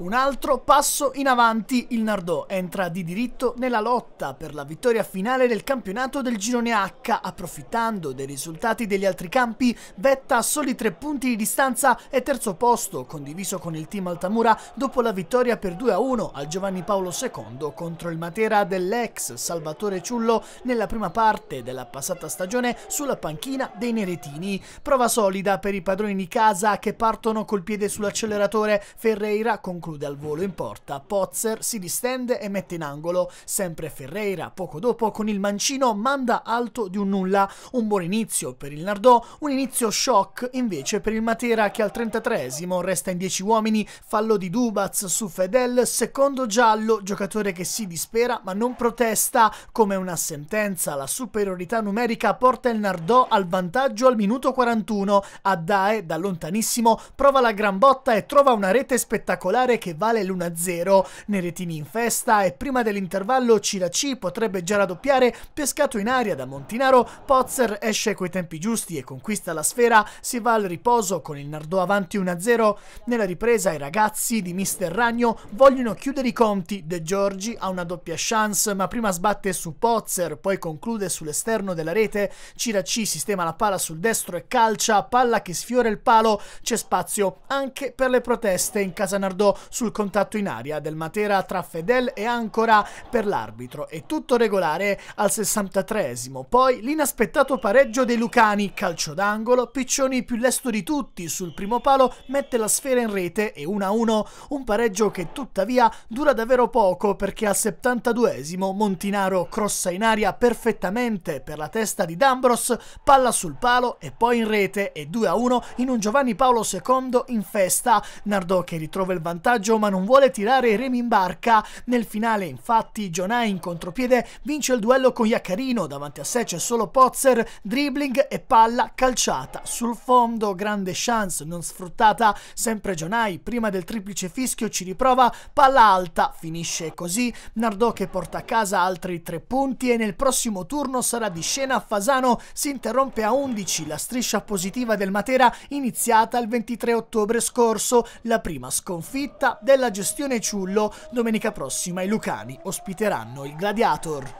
Un altro passo in avanti, il Nardò entra di diritto nella lotta per la vittoria finale del campionato del girone H, approfittando dei risultati degli altri campi, Vetta a soli tre punti di distanza e terzo posto, condiviso con il team Altamura dopo la vittoria per 2-1 al Giovanni Paolo II contro il Matera dell'ex Salvatore Ciullo nella prima parte della passata stagione sulla panchina dei Neretini. Prova solida per i padroni di casa che partono col piede sull'acceleratore, Ferreira conclude conclude al volo in porta. Pozzer si distende e mette in angolo. Sempre Ferreira, poco dopo, con il mancino manda alto di un nulla. Un buon inizio per il Nardò, un inizio shock invece per il Matera che al 33esimo resta in 10 uomini. Fallo di Dubaz su Fedel, secondo giallo, giocatore che si dispera ma non protesta. Come una sentenza, la superiorità numerica porta il Nardò al vantaggio al minuto 41. Addae, da lontanissimo, prova la gran botta e trova una rete spettacolare giocare che vale l'1-0. Neretini in festa e prima dell'intervallo Ciraci potrebbe già raddoppiare, pescato in aria da Montinaro, Pozzer esce coi tempi giusti e conquista la sfera, si va al riposo con il Nardò avanti 1-0. Nella ripresa i ragazzi di Mister Ragno vogliono chiudere i conti, De Giorgi ha una doppia chance ma prima sbatte su Pozzer, poi conclude sull'esterno della rete, Ciraci sistema la palla sul destro e calcia, palla che sfiora il palo, c'è spazio anche per le proteste in casa Nardò, sul contatto in aria del Matera tra Fedel e Ancora per l'arbitro e tutto regolare al 63 esimo Poi l'inaspettato pareggio dei Lucani, calcio d'angolo, Piccioni più lesto di tutti sul primo palo mette la sfera in rete e 1-1, un pareggio che tuttavia dura davvero poco perché al 72 esimo Montinaro crossa in aria perfettamente per la testa di D'Ambros, palla sul palo e poi in rete e 2-1 in un Giovanni Paolo II in festa, Nardò che ritrova il vantaggio vantaggio ma non vuole tirare i remi in barca. Nel finale infatti Jonai in contropiede vince il duello con Iaccarino, davanti a sé c'è solo Pozzer, dribbling e palla calciata sul fondo, grande chance non sfruttata, sempre Jonai prima del triplice fischio ci riprova, palla alta, finisce così, Nardò che porta a casa altri tre punti e nel prossimo turno sarà di scena Fasano, si interrompe a 11 la striscia positiva del Matera iniziata il 23 ottobre scorso, la prima sconfitta diretta della gestione Ciullo domenica prossima i lucani ospiteranno il Gladiator.